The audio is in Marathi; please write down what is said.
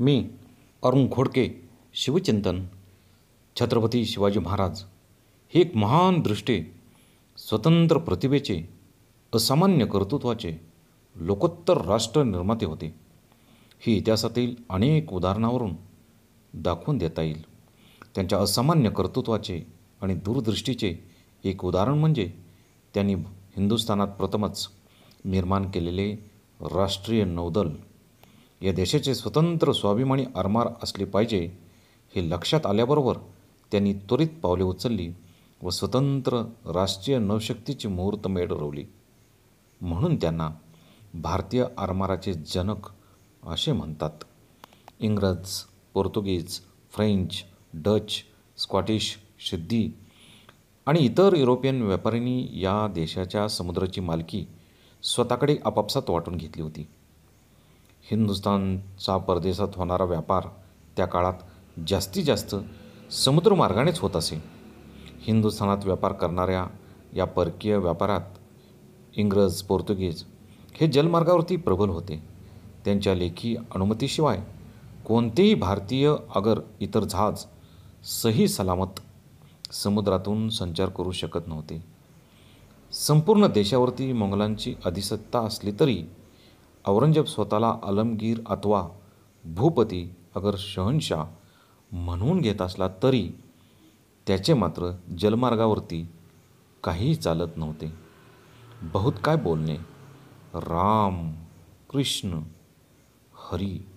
मी अरुण घोडके शिवचिंतन छत्रपती शिवाजी महाराज हे एक महान दृष्टी स्वतंत्र प्रतिभेचे असामान्य कर्तृत्वाचे लोकोत्तर राष्ट्र निर्माते होते ही इतिहासातील अनेक उदाहरणावरून दाखवून देता येईल त्यांच्या असामान्य कर्तृत्वाचे आणि दूरदृष्टीचे एक उदाहरण म्हणजे त्यांनी हिंदुस्थानात प्रथमच निर्माण केलेले राष्ट्रीय नौदल या देशाचे स्वतंत्र स्वाभिमानी आरमार असले पाहिजे हे लक्षात आल्याबरोबर त्यांनी त्वरित पावले उचलली व स्वतंत्र राष्ट्रीय नवशक्तीची मुहूर्त मेढरवली म्हणून त्यांना भारतीय आरमाराचे जनक असे म्हणतात इंग्रज पोर्तुगीज फ्रेंच डच स्कॉटिश सिद्धी आणि इतर युरोपियन व्यापाऱ्यांनी या देशाच्या समुद्राची मालकी स्वतःकडे आपापसात वाटून घेतली होती हिंदुस्तानचा परदेशात होणारा व्यापार त्या काळात जास्तीत जास्त समुद्रमार्गानेच होत असे हिंदुस्थानात व्यापार करणाऱ्या या परकीय व्यापारात इंग्रज पोर्तुगीज हे जलमार्गावरती प्रबल होते त्यांच्या लेखी अनुमतीशिवाय कोणतेही भारतीय अगर इतर जहाज सही सलामत समुद्रातून संचार करू शकत नव्हते संपूर्ण देशावरती मंगलांची अधिसत्ता असली तरी औरंगजेब स्वतःला आलमगीर अथवा भूपती अगर शहनशाह म्हणून घेत असला तरी त्याचे मात्र जलमार्गावरती काहीही चालत नव्हते बहुत काय बोलणे राम कृष्ण हरी